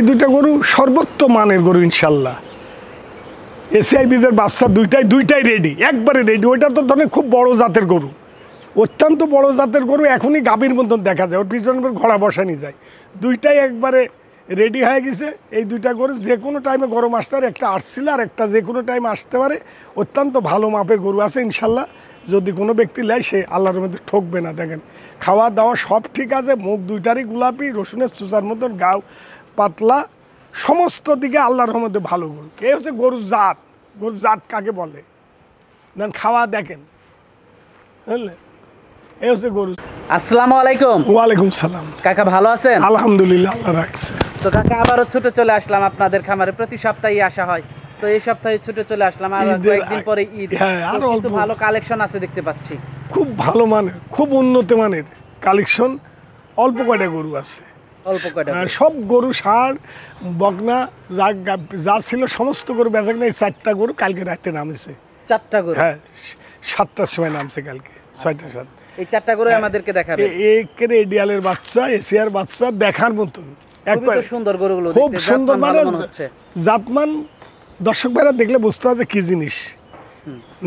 এই দুইটা গরু সর্বোত্ত মানের গরু ইনশাল্লাহ এসিআইবিদের বাচ্চা দুইটাই দুইটাই রেডি একবারে রেডি ওইটা তো ধরেন খুব বড় জাতের গরু অত্যন্ত বড় জাতের গরু এখনই গাভীর মতন দেখা যায় ওর পিছনে ঘোড়া বসানি যায় দুইটাই একবারে রেডি হয়ে গেছে এই দুইটা গরু যে কোনো টাইমে গরম আসতে পারে একটা আসছিল আর একটা যে কোনো টাইমে আসতে পারে অত্যন্ত ভালো মাপের গরু আছে ইনশাল্লাহ যদি কোনো ব্যক্তি লেয় সে আল্লাহর মধ্যে ঠকবে না দেখেন খাওয়া দাওয়া সব ঠিক আছে মুখ দুইটারই গোলাপি রসুনের চুচার মতন গাও পাতলা সমস্ত দিকে আল্লাহর রহমতে ভালো গুণ এই হচ্ছে গরুর জাত গরুর জাত কাকে বলে দেন খাওয়া দেখেন বুঝলেন হচ্ছে গরু আসসালামু আলাইকুম ওয়ালাইকুম সালাম কাকা ভালো আছেন আলহামদুলিল্লাহ আল্লাহ রাখছে তো কাকা আবারও ছুটে চলে আসলাম আপনাদের খামারে প্রতি সপ্তাহে আসা হয় তো এই সপ্তাহে ছুটে চলে আসলাম আর কয়েকদিন পরে ঈদ আর ভালো কালেকশন আছে দেখতে পাচ্ছি খুব ভালো মানের খুব উন্নত মানের কালেকশন অল্প কয়টা গরু আছে সব গরু বগনা যা যা ছিল সমস্ত গরু চারটা গরু কালকে চারটা গরু হ্যাঁ সাতটার সময় নামছে কালকে ছয়টা আচ্ছা। সাত এই চারটা গরু হ্যাঁ, আমাদেরকে দেখাবে বাচ্চা এশিয়ার বাচ্চা দেখার মতন একবার সুন্দর গরুগুলো খুব সুন্দর মানে জাতমান দর্শক ভাইরা দেখলে বুঝতে হবে কি জিনিস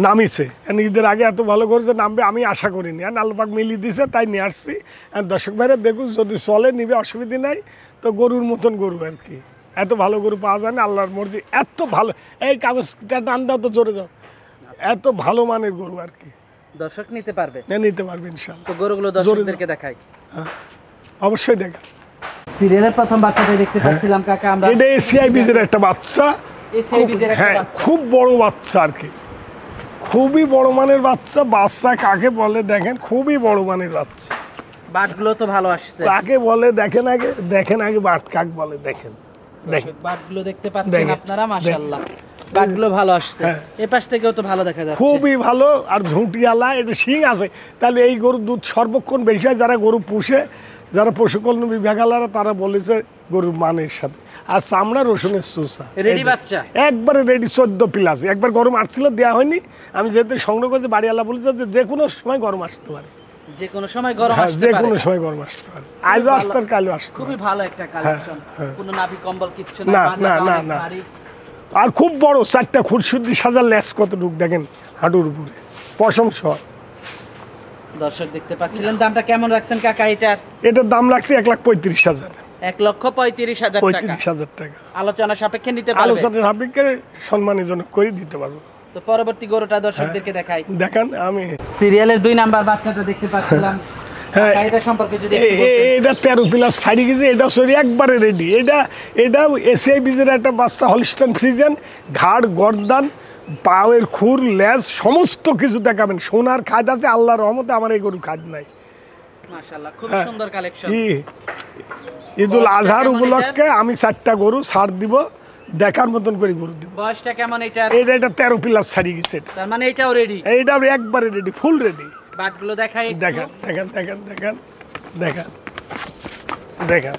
নামিছে ঈদের আগে এত ভালো করেছে নামবে আমি আশা করিনি আর আলুপাক মিলিয়ে দিছে তাই নিয়ে আসছি আর দর্শক ভাইরা দেখুন যদি চলে নিবে অসুবিধে নাই তো গরুর মতন গরু আর কি এত ভালো গরু পাওয়া যায় না আল্লাহর মর্জি এত ভালো এই কাগজটা টান দাও তো জোরে দাও এত ভালো মানের গরু আর কি দর্শক নিতে পারবে না নিতে পারবে ইনশাল্লাহ তো গরুগুলো দর্শকদেরকে দেখাই হ্যাঁ অবশ্যই দেখা সিরিয়ালের প্রথম বাচ্চাটা দেখতে হ্যাঁ। পাচ্ছিলাম কাকা আমরা এটা এসিআই বিজের একটা বাচ্চা এসিআই বিজের একটা হ্যাঁ, বাচ্চা খুব বড় বাচ্চা আর কি খুবই বড় মানের বাচ্চা বাচ্চা কাকে বলে দেখেন খুবই বড় মানের বাচ্চা বাটগুলো তো ভালো আসছে কাকে বলে দেখেন আগে দেখেন আগে বাট কাক বলে দেখেন বাটগুলো দেখতে পাচ্ছেন আপনারা মাশাআল্লাহ বাটগুলো ভালো আসছে হ্যাঁ। এই পাশ থেকেও তো ভালো দেখা যাচ্ছে খুবই ভালো আর ঝুঁটিয়ালা এটা শিং আছে তাহলে এই গরুর দুধ সর্বক্ষণ বেশি হয় যারা গরু পুষে যারা পশুকল্যাণ বিভাগালারা তারা বলেছে গরুর মানের সাথে আর চামড়া রসুনের সুসা রেডি বাচ্চা একবারে রেডি চোদ্দ পিলাস একবার গরম আসছিল দেওয়া হয়নি আমি যেহেতু সংগ্রহ করছি বাড়িওয়ালা বলেছি যে যে কোনো সময় গরম আসতে পারে যে কোনো সময় গরম হ্যাঁ, আসতে পারে যে কোনো সময় গরম আসতে পারে আজও আসতে কালও আসতে খুবই ভালো একটা কালেকশন হ্যাঁ, হ্যাঁ। কোনো কম্বল কিচ্ছু না না না না আর খুব বড় চারটা খুরশুদ্দি সাজা লেস কতটুক দেখেন হাঁটুর উপরে পশম সহ দর্শক দেখতে পাচ্ছিলেন দামটা কেমন রাখছেন কাকা এটা এটার দাম রাখছে এক লাখ পঁয়ত্রিশ হাজার এক লক্ষ পঁয়ত্রিশ হাজার পঁয়ত্রিশ হাজার টাকা আলোচনা সাপেক্ষে নিতে আলোচনা সাপেক্ষে সম্মানের জন্য করে দিতে পারবো তো পরবর্তী গরুটা দর্শকদেরকে হ্যাঁ। দেখাই দেখান আমি সিরিয়ালের দুই নাম্বার বাচ্চাটা দেখতে পাচ্ছিলাম হ্যাঁ। এটা তেরো এটা একবারে রেডি এটা এটা একটা বাচ্চা হলিস্টান ফ্রিজেন ঘাড় পাওয়ের খুর লেজ সমস্ত কিছু দেখাবেন সোনার খাদ আছে আল্লাহর রহমতে আমার এই গরু খাদ নাই হ্যাঁ। ঈদুল আজহার উপলক্ষে আমি চারটা গরু দিব দেখার মতন করে গরু দিব বয়সটা কেমন এটা এটা এটা ছাড়িয়ে গেছে তার মানে এটাও রেডি এইটাও একবারে রেডি ফুল রেডি বাটগুলো দেখাই দেখেন দেখেন দেখেন দেখেন দেখেন দেখেন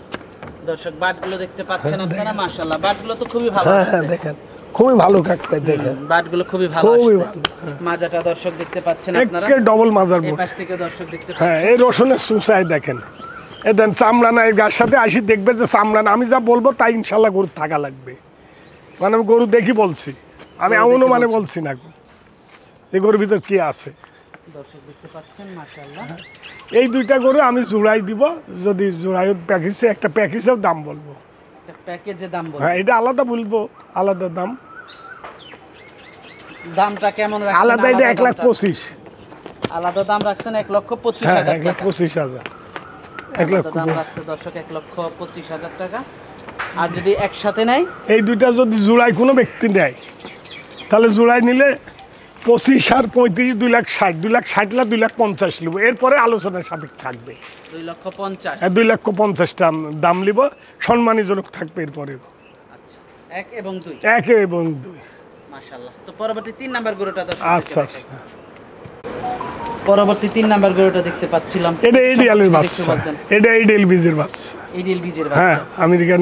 দর্শক বাটগুলো দেখতে পাচ্ছেন হ্যাঁ, আপনারা মাশাআল্লাহ বাটগুলো তো খুবই ভালো হ্যাঁ, হ্যাঁ দেখেন খুবই ভালো কাক পাইতেছে বাটগুলো খুবই ভালো খুবই ভালো মাজাটা দর্শক দেখতে পাচ্ছেন আপনারা একে ডবল মাজার এই পাশ থেকে দর্শক দেখতে হ্যাঁ, পাচ্ছেন হ্যাঁ এই রসুনের সুসাই দেখেন এদেন চামড়া নাই গার সাথে আসি দেখবে যে চামড়া আমি যা বলবো তাই ইনশাল্লাহ গরু থাকা লাগবে মানে আমি গরু দেখি বলছি আমি এমনও মানে বলছি না এই গরুর ভিতর কি আছে এই দুইটা গরু আমি জোড়াই দিব যদি জোড়াই প্যাকেজে একটা প্যাকেজেও দাম বলবো প্যাকেজে দাম হ্যাঁ এটা আলাদা বলবো আলাদা দাম দামটা কেমন রাখছেন আলাদা এটা 1 লাখ 25 আলাদা দাম রাখছেন 1 লক্ষ 25 হ্যাঁ, হাজার টাকা 1 25 হাজার 1 লক্ষ দাম রাখছে দর্শক 1 লক্ষ 25 হাজার টাকা আর যদি একসাথে নেয় এই দুইটা যদি জোড়ায় কোনো ব্যক্তি নেয় তাহলে জোড়ায় নিলে পঁচিশ আর পঁয়ত্রিশ দুই লাখ ষাট দুই লাখ ষাট লাখ দুই লাখ পঞ্চাশ লিব এরপরে আলোচনার সাপেক্ষ থাকবে দুই লক্ষ পঞ্চাশ হ্যাঁ দুই লক্ষ পঞ্চাশটা দাম নিব সম্মানীজনক থাকবে এরপরে আচ্ছা, এক এবং দুই আচ্ছা পরবর্তী তিন আচ্ছা, আচ্ছা। এটা বাচ্চা এটা বাচ্চা হ্যাঁ আমেরিকান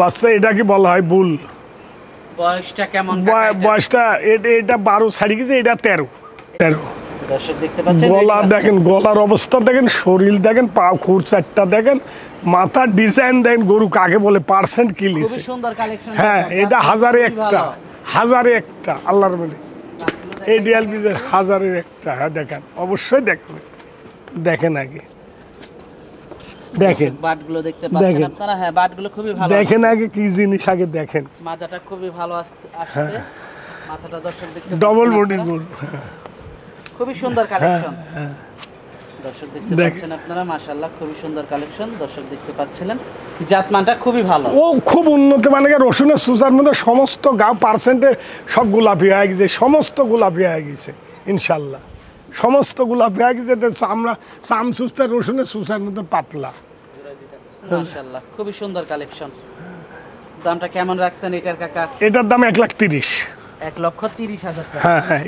বাচ্চা এটাকে বলা হয় বুল বয়সটা এটা বারো তেরো দেখেন মাথার ডিজাইন গরু কাকে বলে পার্সেন্ট কি হ্যাঁ এটা হাজারে একটা হাজারে একটা আল্লাহর হাজারের একটা হ্যাঁ দেখেন অবশ্যই দেখবেন দেখেন আগে দেখেন বাটগুলো দেখতে পাচ্ছেন আপনারা হ্যাঁ বাটগুলো খুবই ভালো দেখেন আগে কি জিনিস আগে দেখেন মাজাটা খুবই ভালো আসছে হ্যাঁ। মাথাটা দর্শক দেখতে ডবল বডি গুড খুবই সুন্দর কালেকশন হ্যাঁ, হ্যাঁ দর্শক দেখতে পাচ্ছেন আপনারা মাশাআল্লাহ খুবই সুন্দর কালেকশন দর্শক দেখতে পাচ্ছিলেন জাতমানটা খুবই ভালো ও খুব উন্নত মানে রসুনের সুজার মধ্যে সমস্ত গা পার্সেন্টে সব গোলাপি হয়ে গেছে সমস্ত গোলাপি হয়ে গেছে ইনশাআল্লাহ সমস্তগুলা ব্যাগ যেতে চামড়া চাম সুস্তা রসুনের সুসার মতো পাতলা খুবই সুন্দর কালেকশন দামটা কেমন রাখছেন এটার কাকা এটার দাম এক লাখ তিরিশ তিরিশ হাজার হ্যাঁ, হ্যাঁ,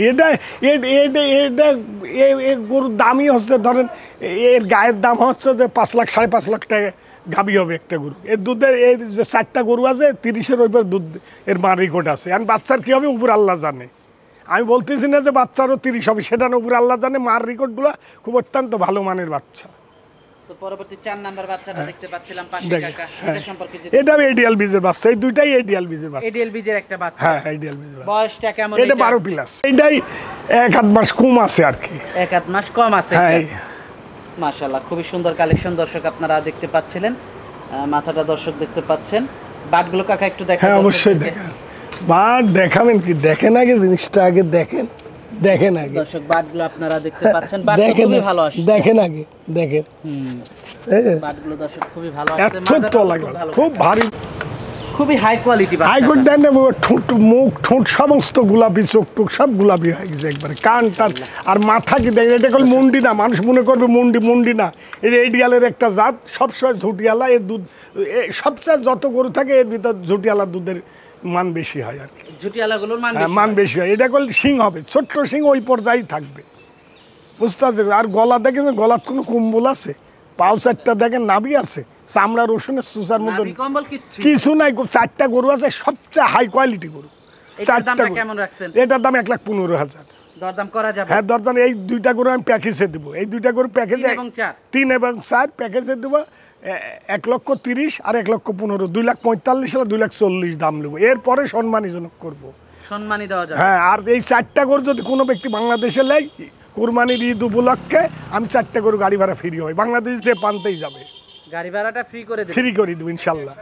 এটা এ গরুর দামই হচ্ছে ধরেন এর গায়ের দাম হচ্ছে যে পাঁচ লাখ সাড়ে পাঁচ হবে একটা গরু এর দুধের এর যে চারটা গরু আছে তিরিশের ওইবার দুধ এর মার আছে আর বাচ্চার কী হবে উপর আল্লাহ জানে আমি বলতেছি না যে বাচ্চারও তিরিশ হবে সেটা নবুর আল্লাহ জানে মার রেকর্ডগুলো খুব অত্যন্ত ভালো মানের বাচ্চা হ্যাঁ। হ্যাঁ। দুইটাই বাচ্চা হ্যাঁ, এক আধ মাস কম আছে আর কি এক আধ মাস কম আছে খুবই সুন্দর কালেকশন দর্শক আপনারা দেখতে পাচ্ছিলেন মাথাটা দর্শক দেখতে পাচ্ছেন বাটগুলো কাকা একটু দেখেন অবশ্যই দেখেন বাট দেখাবেন কি দেখেন আগে জিনিসটা আগে দেখেন দেখেন আগে দর্শক বাটগুলো আপনারা দেখতে পাচ্ছেন ভালো দেখেন আগে দেখেন হুম বাটগুলো দর্শক খুবই ভালো লাগে খুব ভারী খুবই হাই কোয়ালিটি হাই দেন ঠোঁট মুখ ঠোঁট সমস্ত গোলাপি চোখ টুক সব গোলাপি হয়ে গেছে একবারে কান টান আর মাথা কি দেখেন এটা কল মন্ডি না মানুষ মনে করবে মন্ডি মন্ডি না এটা এডিয়ালের একটা জাত সবসময় ঝুটিয়ালা এর দুধ সবচেয়ে যত গরু থাকে এর ভিতর ঝুটিয়ালা দুধের মান বেশি হয় আর কি মান হ্যাঁ, বেশি হয় এটা করলে শিং হবে ছোট্ট শিং ওই পর্যায়েই থাকবে বুঝতে পারছি আর গলা দেখেন গলার কোনো কুম্বল আছে পাও চারটা দেখেন নাবি আছে চামড়া রসুনের সুসার মতো কিছু নাই চারটা গরু আছে সবচেয়ে হাই কোয়ালিটি গরু চারটা এটার দাম এক লাখ পনেরো হাজার দরদাম হ্যাঁ দরদাম এই দুইটা গরু আমি প্যাকেজে দেবো এই দুইটা গরু প্যাকেজে তিন এবং চার প্যাকেজে দেবো এক লক্ষ তিরিশ আর এক লক্ষ পনেরো দুই লাখ পঁয়তাল্লিশ আর দুই লাখ চল্লিশ দাম নেবো এরপরে সম্মানীজনক করবো সম্মানী দেওয়া যায় হ্যাঁ আর এই চারটা গরু যদি কোনো ব্যক্তি বাংলাদেশে লেয় কুরবানির ঈদ উপলক্ষে আমি চারটা গরু গাড়ি ভাড়া ফ্রি হয় বাংলাদেশে যে পানতেই যাবে গাড়ি ভাড়াটা ফ্রি করে ফ্রি করে দেবো ইনশাল্লাহ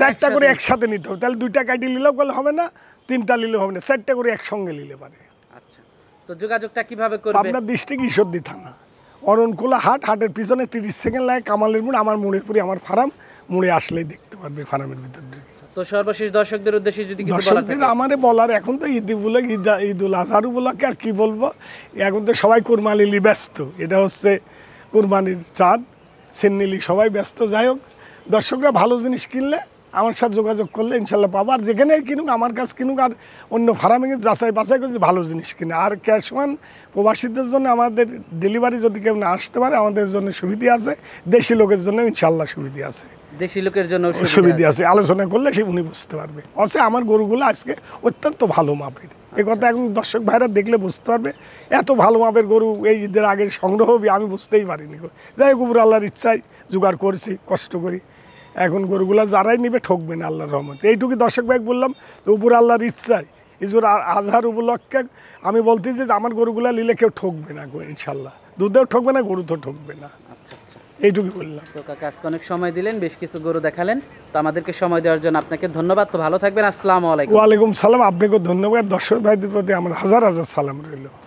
চারটা করে একসাথে নিতে হবে তাহলে দুইটা গাড়ি নিলেও গেলে হবে না তিনটা নিলেও হবে না চারটা করে একসঙ্গে নিলে পারে আচ্ছা তো যোগাযোগটা কিভাবে করবে আপনার কি সর্দি থানা অরণকোলা হাট হাটের পিছনে তিরিশ সেকেন্ড লাগে কামালের মোড় আমার মোড়ে পুরি আমার ফার্ম মোড়ে আসলেই দেখতে পারবে ফার্মের ভিতর থেকে তো সর্বশেষ দর্শকদের উদ্দেশ্যে যদি দর্শকদের আমারে বলার এখন তো ঈদ উপলক্ষে ঈদ ঈদুল আজহার উপলক্ষে আর কী বলবো এখন তো সবাই কোরবানিলি ব্যস্ত এটা হচ্ছে কুরবানির চাঁদ সেন্নিলি সবাই ব্যস্ত যাই হোক দর্শকরা ভালো জিনিস কিনলে আমার সাথে যোগাযোগ করলে ইনশাল্লাহ পাবো আর যেখানে কিনুক আমার কাছে কিনুক আর অন্য ফার্মিংয়ে যাচাই বাছাই করে ভালো জিনিস কিনে আর ক্যাশ ওয়ান প্রবাসীদের জন্য আমাদের ডেলিভারি যদি কেউ না আসতে পারে আমাদের জন্য সুবিধা আছে দেশি লোকের জন্য ইনশাল্লাহ সুবিধা আছে দেশি লোকের জন্য সুবিধা আছে আলোচনা করলে সে উনি বুঝতে পারবে অবশ্যই আমার গরুগুলো আজকে অত্যন্ত ভালো মাপের এ কথা এখন দর্শক ভাইরা দেখলে বুঝতে পারবে এত ভালো মাপের গরু এই ঈদের আগে সংগ্রহ হবে আমি বুঝতেই পারিনি যাই হোক আল্লাহর ইচ্ছায় জোগাড় করছি কষ্ট করি এখন গরুগুলো যারাই নিবে ঠকবে না আল্লাহর রহমতে এইটুকু দর্শক ভাই বললাম তো উপর আল্লাহর ইচ্ছায় ইজুর আজহার উপলক্ষে আমি বলতেছি যে আমার গরুগুলো নিলে কেউ ঠকবে না ইনশাল্লাহ দুধেও ঠকবে না গরু তো ঠকবে না আচ্ছা, আচ্ছা। এইটুকু বললাম তো কাকা আজকে অনেক সময় দিলেন বেশ কিছু গরু দেখালেন তো আমাদেরকে সময় দেওয়ার জন্য আপনাকে ধন্যবাদ তো ভালো থাকবেন আসসালামু আলাইকুম ওয়ালাইকুম সালাম আপনাকেও ধন্যবাদ দর্শক ভাইদের প্রতি আমার হাজার হাজার সালাম রইল